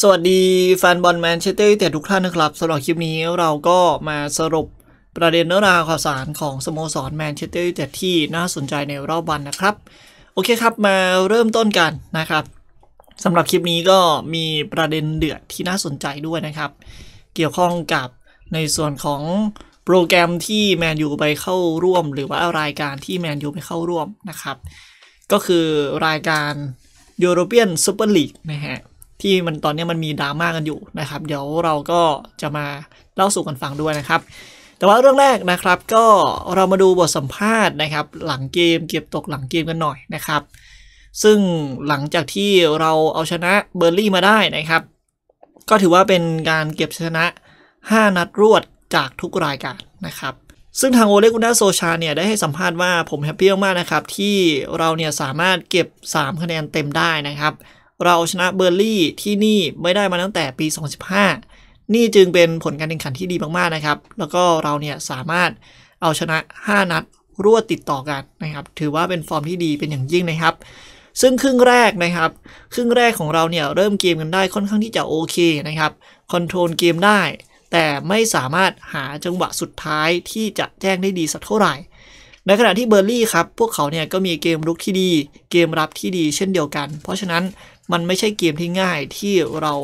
สวัสดีแฟนบอลแมนเชสเตอร์ยูไนเต็ดทุกท่านนะครับสำหรับคลิปนี้เราก็มาสรุปประเด็นเรื่องราวข่าวสารของสโมสรแมนเชสเตอร์ยูไนเต็ดที่น่าสนใจในรอบวันนะครับ โอเคครับ มาเริ่มต้นกันนะครับสำหรับคลิปนี้ก็มีประเด็นเดือดที่น่าสนใจด้วยนะครับ เกี่ยวข้องกับในส่วนของโปรแกรมที่แมนยูไปเข้าร่วมหรือว่ารายการที่แมนยูไปเข้าร่วมนะครับก็คือรายการยูโรเปียนซูเปอร์ลีกนะฮะที่มันตอนนี้มันมีดราม่ากันอยู่นะครับ เดี๋ยวเราก็จะมาเล่าสู่กันฟังด้วยนะครับ แต่ว่าเรื่องแรกนะครับก็เรามาดูบทสัมภาษณ์นะครับ หลังเกมเก็บตกหลังเกมกันหน่อยนะครับ ซึ่งหลังจากที่เราเอาชนะเบอร์ลี่มาได้นะครับ ก็ถือว่าเป็นการเก็บชนะ 5 นัดรวดจากทุกรายการนะครับ ซึ่งทางโอเลกุนดาโซชาเนี่ยได้ให้สัมภาษณ์ว่าผมแฮปปี้มากนะครับ ที่เราเนี่ยสามารถเก็บ 3 คะแนนเต็มได้นะครับเราชนะเบอร์ลี่ที่นี่ไม่ได้มาตั้งแต่ปี2015นี่จึงเป็นผลการแข่งขันที่ดีมากๆ นะครับ แล้วก็เราเนี่ยสามารถเอาชนะ 5 นัดรวดติดต่อกันนะครับ ถือว่าเป็นฟอร์มที่ดีเป็นอย่างยิ่งนะครับ ซึ่งครึ่งแรกนะครับ ครึ่งแรกของเราเนี่ยเริ่มเกมกันได้ค่อนข้างที่จะโอเคนะครับ คอนโทรลเกมได้ แต่ไม่สามารถหาจังหวะสุดท้ายที่จะแจ้งได้ดีสักเท่าไหร่ในขณะที่เบอร์ลี่ครับ พวกเขาเนี่ยก็มีเกมรุกที่ดีเกมรับที่ดีเช่นเดียวกัน เพราะฉะนั้นมันไม่ใช่เกมที่ง่ายที่เรา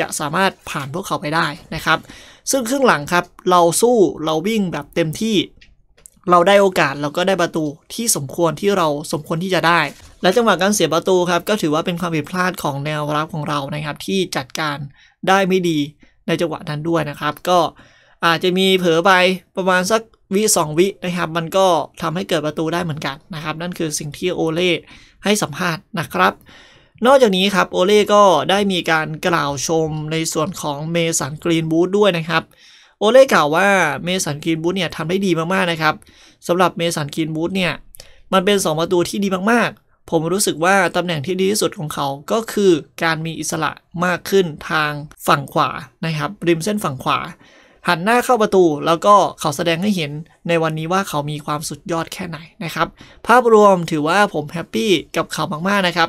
จะสามารถผ่านพวกเขาไปได้นะครับ ซึ่งครึ่งหลังครับเราสู้เราวิ่งแบบเต็มที่เราได้โอกาสเราก็ได้ประตูที่สมควรที่เราสมควรที่จะได้ และจังหวะการเสียประตูครับก็ถือว่าเป็นความผิดพลาดของแนวรับของเรานะครับ ที่จัดการได้ไม่ดีในจังหวะนั้นด้วยนะครับ ก็อาจจะมีเผลอไปประมาณสักวิสองวินะครับมันก็ทำให้เกิดประตูได้เหมือนกันนะครับนั่นคือสิ่งที่โอเล่ให้สัมภาษณ์นะครับนอกจากนี้ครับโอเล่ก็ได้มีการกล่าวชมในส่วนของเมสันกรีนบูธด้วยนะครับโอเล่กล่าวว่าเมสันกรีนบูธเนี่ยทำได้ดีมากๆนะครับสำหรับเมสันกรีนบูธเนี่ยมันเป็น 2 ประตูที่ดีมากๆ ผมรู้สึกว่าตำแหน่งที่ดีที่สุดของเขาก็คือการมีอิสระมากขึ้นทางฝั่งขวานะครับริมเส้นฝั่งขวาหันหน้าเข้าประตูแล้วก็เขาแสดงให้เห็นในวันนี้ว่าเขามีความสุดยอดแค่ไหนนะครับ ภาพรวมถือว่าผมแฮปปี้กับเขามากๆนะครับ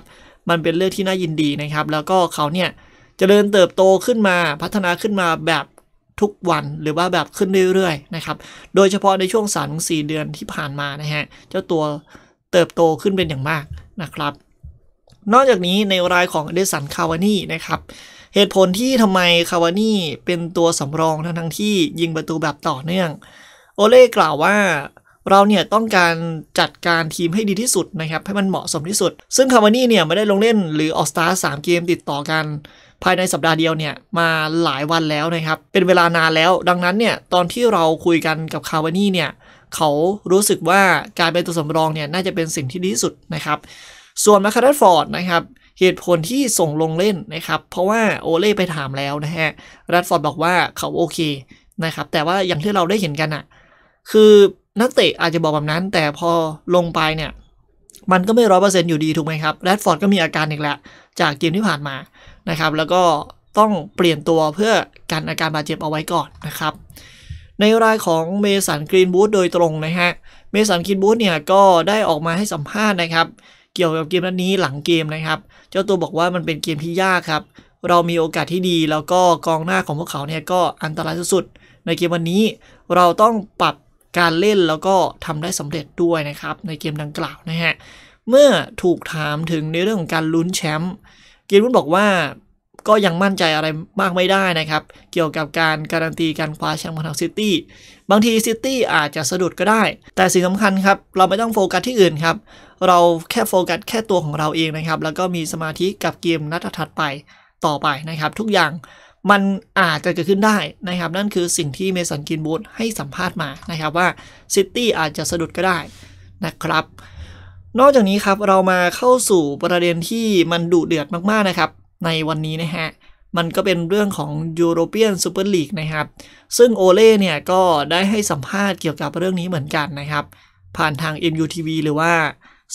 มันเป็นเรื่องที่น่ายินดีนะครับ แล้วก็เขาเนี่ยจเจริญเติบโตขึ้นมาพัฒนาขึ้นมาแบบทุกวันหรือว่าแบบขึ้นเรื่อยๆนะครับโดยเฉพาะในช่วง3-4เดือนที่ผ่านมานะฮะเจ้าตัวเติบโตขึ้นเป็นอย่างมากนะครับ นอกจากนี้ในรายของเดสันคาวานี่นะครับเหตุผลที่ทำไมคาวานี่เป็นตัวสำรองทั้งทั้งที่ยิงประตูแบบต่อเนื่องโอเล่กล่าวว่าเราเนี่ยต้องการจัดการทีมให้ดีที่สุดนะครับ ให้มันเหมาะสมที่สุด ซึ่งคาวานี่เนี่ยไม่ได้ลงเล่นหรือออกสตาร์สามเกมติดต่อกัน ภายในสัปดาห์เดียวเนี่ยมาหลายวันแล้วนะครับ เป็นเวลานานแล้ว ดังนั้นเนี่ยตอนที่เราคุยกันกับคาวานี่เนี่ยเขารู้สึกว่าการเป็นตัวสำรองเนี่ยน่าจะเป็นสิ่งที่ดีที่สุดนะครับ ส่วนแมคคาร์ดฟอร์ดนะครับเหตุผลที่ส่งลงเล่นนะครับ เพราะว่าโอเล่ไปถามแล้วนะฮะรัดฟอร์ดบอกว่าเขาโอเคนะครับ แต่ว่าอย่างที่เราได้เห็นกันอะคือนักเตะอาจจะบอกแบบนั้น แต่พอลงไปเนี่ย มันก็ไม่ร้อยเปอร์เซ็นต์อยู่ดีถูกไหมครับแรดฟอร์ดก็มีอาการอีกแล้วจากเกมที่ผ่านมานะครับ แล้วก็ต้องเปลี่ยนตัวเพื่อกันอาการบาดเจ็บเอาไว้ก่อนนะครับ ในรายของเมสันกรีนบูธโดยตรงนะฮะ เมสันกรีนบูธเนี่ยก็ได้ออกมาให้สัมภาษณ์นะครับเกี่ยวกับเกมนัดนี้หลังเกมนะครับ เจ้าตัวบอกว่ามันเป็นเกมที่ยากครับ เรามีโอกาสที่ดี แล้วก็กองหน้าของพวกเขาเนี่ยก็อันตรายสุดๆในเกมวันนี้เราต้องปรับการเล่นแล้วก็ทำได้สำเร็จด้วยนะครับในเกมดังกล่าวนะฮะ เมื่อถูกถามถึงในเรื่องของการลุ้นแชมป์เกมรวุฒนบอกว่าก็ยังมั่นใจอะไรมากไม่ได้นะครับ เกี่ยวกับการการันตีการคว้าแชมป์ของทางซิตี้บางทีซิตี้อาจจะสะดุดก็ได้ แต่สิ่งสำคัญครับ เราไม่ต้องโฟกัสที่อื่นครับ เราแค่โฟกัสแค่ตัวของเราเองนะครับ แล้วก็มีสมาธิกับเกมนัดถัดไปต่อไปนะครับทุกอย่างมันอาจจะเกิดขึ้นได้นะครับ นั่นคือสิ่งที่เมสันกินบูธให้สัมภาษณ์มานะครับว่าซิตี้อาจจะสะดุดก็ได้นะครับนอกจากนี้ครับเรามาเข้าสู่ประเด็นที่มันดุเดือดมากๆนะครับในวันนี้นะฮะ มันก็เป็นเรื่องของยูโรเปียนซูเปอร์ลีกนะครับ ซึ่งโอเล่เนี่ย ก็ได้ให้สัมภาษณ์เกี่ยวกับเรื่องนี้เหมือนกันนะครับ ผ่านทาง MUTV หรือว่า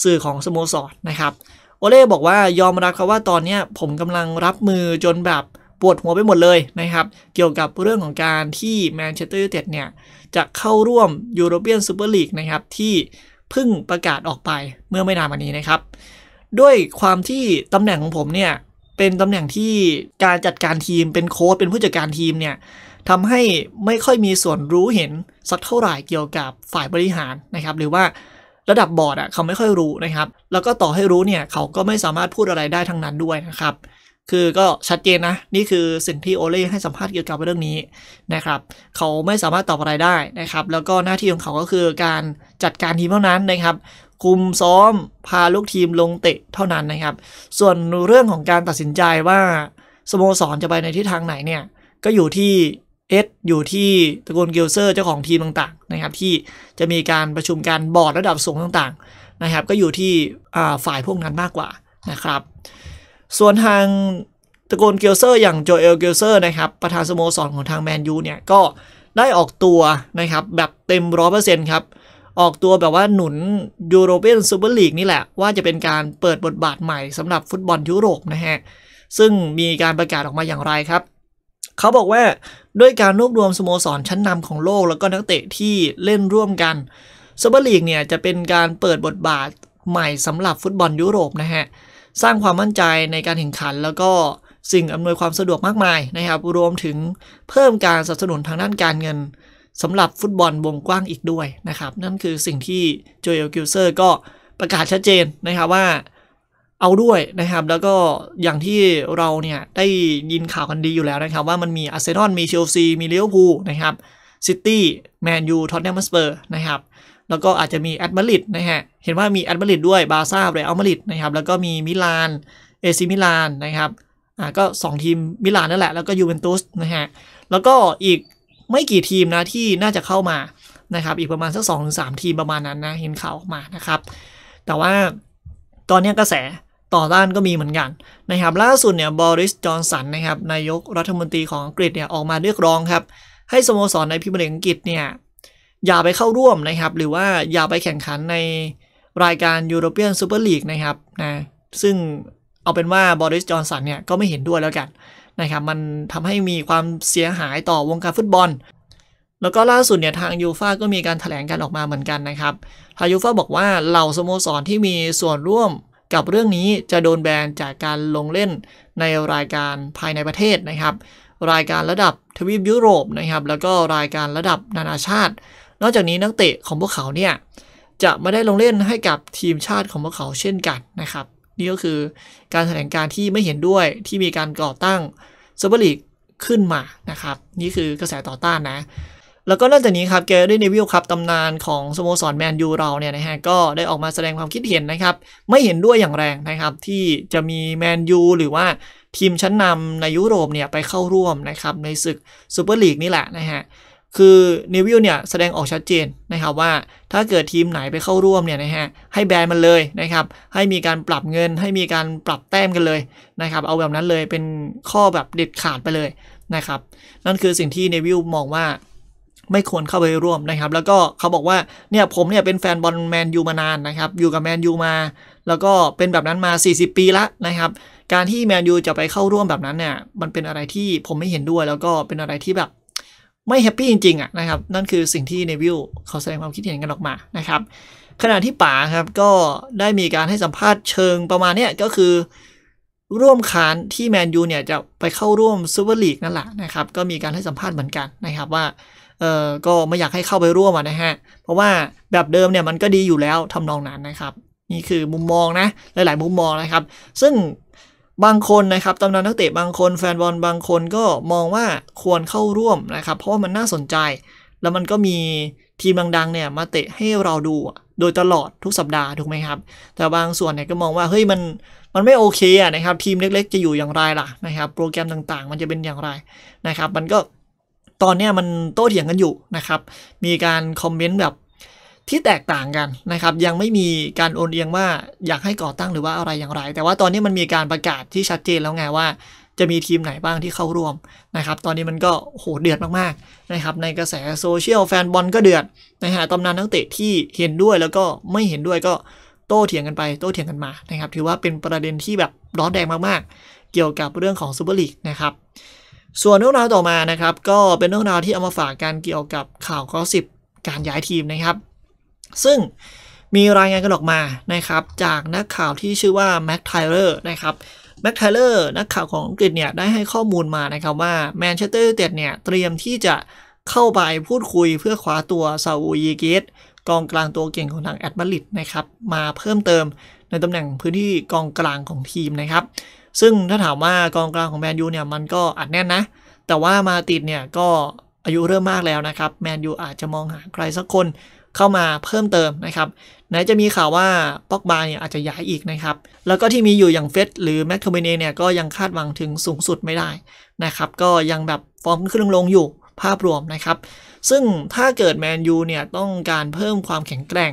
สื่อของสโมสรนนะครับ โอเล่บอกว่ายอมรับครับว่าตอนนี้ผมกำลังรับมือจนแบบปวดหัวไปหมดเลยนะครับ เกี่ยวกับเรื่องของการที่แมนเชสเตอร์ยูไนเต็ดเนี่ยจะเข้าร่วมยูโรเปียนซูเปอร์ลีกนะครับ ที่เพิ่งประกาศออกไปเมื่อไม่นานมานี้นะครับ ด้วยความที่ตำแหน่งของผมเนี่ยเป็นตำแหน่งที่การจัดการทีมเป็นโค้ชเป็นผู้จัดการทีมเนี่ยทำให้ไม่ค่อยมีส่วนรู้เห็นสักเท่าไหร่เกี่ยวกับฝ่ายบริหารนะครับหรือว่าระดับบอร์ดอ่ะเขาไม่ค่อยรู้นะครับ แล้วก็ต่อให้รู้เนี่ยเขาก็ไม่สามารถพูดอะไรได้ทั้งนั้นด้วยนะครับ คือก็ชัดเจนนะนี่คือสิ่งที่โอเล่ให้สัมภาษณ์เกี่ยวกับเรื่องนี้นะครับ เขาไม่สามารถตอบอะไรได้นะครับ แล้วก็หน้าที่ของเขา ก็คือการจัดการทีมเท่านั้นนะครับคุมซ้อมพาลูกทีมลงเตะเท่านั้นนะครับ ส่วนเรื่องของการตัดสินใจว่าสโมสรจะไปในทิศทางไหนเนี่ยก็อยู่ที่เอสอยู่ที่ตะกูลเกลเซอร์เจ้าของทีมต่างๆ นะครับ ที่จะมีการประชุมการบอร์ดระดับสูงต่างๆ นะครับ ก็อยู่ที่ฝ่ายพวกนั้นมากกว่านะครับ ส่วนทางตะกูลเกลเซอร์อย่างโจเอลเกลเซอร์นะครับ ประธานสโมสรของทางแมนยูเนี่ยก็ได้ออกตัวนะครับแบบเต็มร้อเปอร์เซ็นต์ครับออกตัวแบบว่าหนุนยูโรเปียนซูเปอร์ลีกนี่แหละว่าจะเป็นการเปิดบทบาทใหม่สำหรับฟุตบอลยุโรปนะฮะซึ่งมีการประกาศออกมาอย่างไรครับ เขาบอกว่า ด้วยการรวบรวมสโมสรชั้นนำของโลกแล้วก็นักเตะที่เล่นร่วมกันซูเปอร์ลีกเนี่ย จะเป็นการเปิดบทบาทใหม่สำหรับฟุตบอลยุโรปนะฮะสร้างความมั่นใจในการแข่งขัน แล้วก็สิ่งอำนวยความสะดวกมากมายนะครับรวมถึงเพิ่มการสนับสนุนทางด้านการเงินสำหรับฟุตบอลวงกว้างอีกด้วยนะครับ นั่นคือสิ่งที่โจเอลกิลเซอร์ก็ประกาศชัดเจนนะครับว่าเอาด้วยนะครับ แล้วก็อย่างที่เราเนี่ยได้ยินข่าวกันดีอยู่แล้วนะครับ ว่ามันมีอาร์เซนอลมีเชลซีมีเลี้ยวพูนะครับซิตี้แมนยูทอตแนมสเปอร์นะครับ แล้วก็อาจจะมีแอตมาลิดนะฮะเห็นว่ามีแอตมาลิดด้วยบาซ่าเรอัลมาลิดนะครับ แล้วก็มีมิลานเอซิมิลานนะครับอ่าก็2 ทีมมิลานนั่นแหละแล้วก็ยูเวนตุสนะฮะแล้วก็อีกไม่กี่ทีมนะที่น่าจะเข้ามานะครับอีกประมาณสักสองสามทีมประมาณนั้นนะเห็นข่าวออกมานะครับ แต่ว่าตอนนี้กระแสต่อต้านก็มีเหมือนกันนะครับล่าสุดเนี่ยบริสจอนสันนะครับนายกรัฐมนตรีของอังกฤษเนี่ยออกมาเรียกร้องครับ ให้สโมสรในพิมพ์องกฤษเนี่ยอย่าไปเข้าร่วมนะครับ หรือว่าอย่าไปแข่งขันในรายการยูโรเปียนซูเปอร์ลีกนะครับนะซึ่งเอาเป็นว่าบริสจอนสันเนี่ยก็ไม่เห็นด้วยแล้วกันนะครับมันทำให้มีความเสียหายต่อวงการฟุตบอลแล้วก็ล่าสุดเนี่ยทางยูฟาก็มีการถแถลงการออกมาเหมือนกันนะครับทางยูฟาบอกว่าเหล่าสโมสรที่มีส่วนร่วมกับเรื่องนี้จะโดนแบนจากการลงเล่นในรายการภายในประเทศนะครับ รายการระดับทวีปยุโรปนะครับแล้วก็รายการระดับนานาชาติ นอกจากนี้นักเตะของพวกเขาเนี่ยจะไม่ได้ลงเล่นให้กับทีมชาติของพวกเขาเช่นกันนะครับนี่ก็คือการแถลงการที่ไม่เห็นด้วยที่มีการก่อตั้งซูเปอร์ลีกขึ้นมานะครับนี่คือกระแสต่อต้านนะ แล้วก็นอกจากนี้ครับแกรี่เนวิลครับตำนานของสโมสรแมนยูเราเนี่ยนะฮะก็ได้ออกมาแสดงความคิดเห็นนะครับไม่เห็นด้วยอย่างแรงนะครับ ที่จะมีแมนยูหรือว่าทีมชั้นนำในยุโรปเนี่ยไปเข้าร่วมนะครับในศึกซูเปอร์ลีกนี่แหละนะฮะคือเนวิลเนี่ย แสดงออกชัดเจนนะครับว่าถ้าเกิดทีมไหนไปเข้าร่วมเนี่ยนะฮะให้แบนมันเลยนะครับให้มีการปรับเงินให้มีการปรับแต้มกันเลยนะครับเอาแบบนั้นเลยเป็นข้อแบบเด็ดขาดไปเลยนะครับนั่นคือสิ่งที่เนวิลมองว่า ไม่ควรเข้าไปร่วมนะครับแล้วก็เขาบอกว่าเนี่ยผมเนี่ยเป็นแฟนบอลแมนยูมานานนะครับอยู่กับแมนยูมา แล้วก็เป็นแบบนั้นมา 40 ปีละนะครับการที่แมนยูจะไปเข้าร่วมแบบนั้นเนี่ยมันเป็นอะไรที่ผมไม่เห็นด้วยแล้วก็เป็นอะไรที่แบบไม่แฮปปี้จริง ๆ อ่ะ นะครับ นั่นคือสิ่งที่เนวิลเขาแสดงความคิดเห็นกันออกมานะครับ ขณะที่ป๋าครับ ก็ได้มีการให้สัมภาษณ์เชิงประมาณเนี้ยก็คือร่วมคานที่แมนยูเนี่ยจะไปเข้าร่วมซูเปอร์ลีกนั่นแหละนะครับ ก็มีการให้สัมภาษณ์เหมือนกันนะครับว่าเออก็ไม่อยากให้เข้าไปร่วมนะฮะเพราะว่าแบบเดิมเนี่ยมันก็ดีอยู่แล้วทำนองนั้นนะครับ นี่คือมุมมองนะ หลาย ๆ มุมมองนะครับ ซึ่งบางคนนะครับตำนานนักเตะบางคนแฟนบอลบางคนก็มองว่าควรเข้าร่วมนะครับ เพราะว่ามันน่าสนใจ แล้วมันก็มีทีมดังๆเนี่ยมาเตะให้เราดูโดยตลอดทุกสัปดาห์ถูกไหมครับ แต่บางส่วนเนี่ยก็มองว่าเฮ้ยมันมันไม่โอเคอะนะครับทีมเล็ก ๆ จะอยู่อย่างไรล่ะนะครับโปรแกรมต่าง ๆ มันจะเป็นอย่างไรนะครับ มันก็ตอนเนี้ยมันโต้เถียงกันอยู่นะครับมีการคอมเมนต์แบบที่แตกต่างกันนะครับ ยังไม่มีการโอนเอียงว่า อยากให้ก่อตั้งหรือว่าอะไรอย่างไร แต่ว่าตอนนี้มันมีการประกาศที่ชัดเจนแล้วไงว่า จะมีทีมไหนบ้างที่เข้าร่วมนะครับ ตอนนี้มันก็โหดเดือดมากๆนะครับ ในกระแสโซเชียลแฟนบอลก็เดือดนะฮะตำนานนักเตะที่เห็นด้วยแล้วก็ไม่เห็นด้วยก็โต้เถียงกันไปโต้เถียงกันมานะครับ ถือว่าเป็นประเด็นที่แบบร้อนแดงมากๆ เกี่ยวกับเรื่องของซูเปอร์ลีกนะครับส่วนเรื่องราวต่อมานะครับ ก็เป็นเรื่องราวที่เอามาฝากกันเกี่ยวกับข่าวข้อสิบการย้ายทีมนะครับซึ่งมีรายงานกันออกมานะครับจากนักข่าวที่ชื่อว่าแม็กไทเลอร์นะครับแม็กไทเลอร์นักข่าวของอังกฤษเนี่ยได้ให้ข้อมูลมานะครับว่าแมนเชสเตอร์นเต็ดเนี่ยเตรียมที่จะเข้าไปพูดคุยเพื่อคว้าตัวซาอูยีเกตกองกลางตัวเก่งของทางแอตมาลิดนะครับมาเพิ่มเติมในตำแหน่งพื้นที่กองกลางของทีมนะครับซึ่งถ้าถามว่ากองกลางของแมนยูเนี่ยมันก็อัดแน่นนะ แต่ว่ามาติดเนี่ยก็อายุเริ่มมากแล้วนะครับแมนยูอาจจะมองหาใครสักคนเข้ามาเพิ่มเติมนะครับ ไหนจะมีข่าวว่าป็อกบาเนี่ยอาจจะย้ายอีกนะครับ แล้วก็ที่มีอยู่อย่างเฟสหรือแมคโทเมเนเนี่ยก็ยังคาดหวังถึงสูงสุดไม่ได้นะครับ ก็ยังแบบฟอร์มขึ้นลงอยู่ภาพรวมนะครับ ซึ่งถ้าเกิดแมนยูเนี่ย ต้องการเพิ่มความแข็งแกร่ง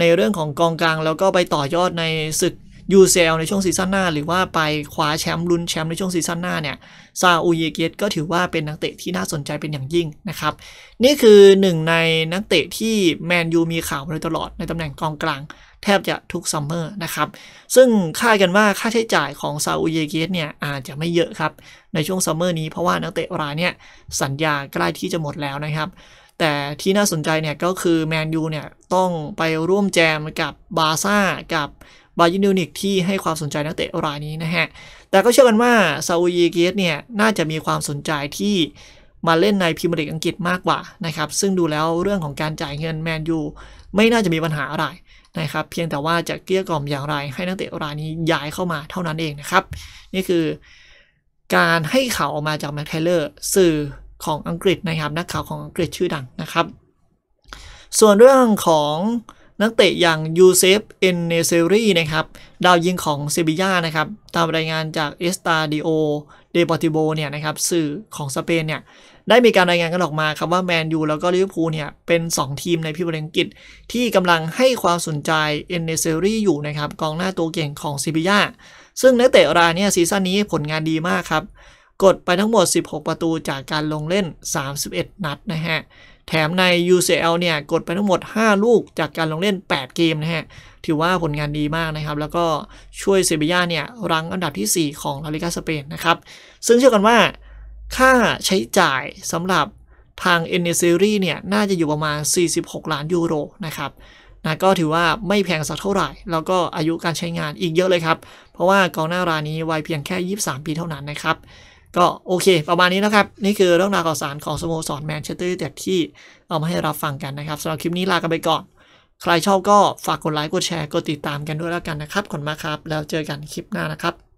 ในเรื่องของกองกลาง แล้วก็ไปต่อยอดในศึกยูเซลในช่วงซีซั่นหน้า หรือว่าไปคว้าแชมป์ลุนแชมป์ในช่วงซีซั่นหน้าเนี่ยซาอุยเกตก็ถือว่าเป็นนักเตะที่น่าสนใจเป็นอย่างยิ่งนะครับ นี่คือหนึ่งในนักเตะที่แมนยูมีข่าวมาโดยตลอดในตำแหน่งกองกลาง แทบจะทุกซัมเมอร์นะครับซึ่งคาดกันว่าค่าใช้จ่ายของซาอุยเกตเนี่ยอาจจะไม่เยอะครับ ในช่วงซัมเมอร์นี้เพราะว่านักเตะรายเนี่ยสัญญาใกล้ที่จะหมดแล้วนะครับ แต่ที่น่าสนใจเนี่ยก็คือแมนยูเนี่ยต้องไปร่วมแจมกับบาซ่ากับบายินมิวนิกที่ให้ความสนใจนักเตะรายนี้นะฮะ แต่ก็เชื่อกันว่าซาอุยเกสเนี่ยน่าจะมีความสนใจที่มาเล่นในพรีเมียร์ลีกอังกฤษมากกว่านะครับ ซึ่งดูแล้วเรื่องของการจ่ายเงินแมนยูไม่น่าจะมีปัญหาอะไรนะครับ เพียงแต่ว่าจะเกลี้ยกล่อมอย่างไร ให้นักเตะรายนี้ย้ายเข้ามาเท่านั้นเองนะครับ นี่คือการให้เขาออกมาจากแมคเทเลอร์สื่อของอังกฤษนะครับนักข่าวของอังกฤษชื่อดังนะครับ ส่วนเรื่องของนักเตะอย่างยูเซฟเอนเนเซรีนะครับดาวยิงของเซบีย่านะครับตามรายงานจากเอสตาดิโอเดปอติโบเนี่ยนะครับสื่อของสเปนเนี่ยได้มีการรายงานกันออกมาครับว่าแมนยูแล้วก็ลิเวอร์พูลเนี่ยเป็น 2 ทีมในพิบัติอังกฤษที่กำลังให้ความสนใจเอนเนเซรีอยู่นะครับกองหน้าตัวเก่งของเซบีย่าซึ่งนักเตะรายนี้ซีซั่นนี้ผลงานดีมากครับ กดไปทั้งหมด 16 ประตูจากการลงเล่น 31 นัดนะฮะแถมใน UCL เนี่ยกดไปทั้งหมด 5 ลูกจากการลงเล่น 8 เกมนะฮะ ถือว่าผลงานดีมากนะครับ แล้วก็ช่วยเซบียาเนี่ยรั้งอันดับที่ 4 ของลาลิกาสเปนนะครับ ซึ่งเชื่อกันว่าค่าใช้จ่ายสำหรับทางเอเนเซรีเนี่ยน่าจะอยู่ประมาณ 46 ล้านยูโรนะครับนะก็ถือว่าไม่แพงสักเท่าไหร่ แล้วก็อายุการใช้งานอีกเยอะเลยครับ เพราะว่ากองหน้ารานี้วัยเพียงแค่ 23 ปีเท่านั้นนะครับก็โอเค ประมาณนี้นะครับ นี่คือเรื่องราวข่าวสารของสโมสรแมนเชสเตอร์ยูไนเต็ดที่ เอามาให้รับฟังกันนะครับสำหรับคลิปนี้ลากันไปก่อน ใครชอบก็ฝากกดไลค์กดแชร์กดติดตามกันด้วยแล้วกันนะครับขอบคุณมากครับ แล้วเจอกันคลิปหน้านะครับ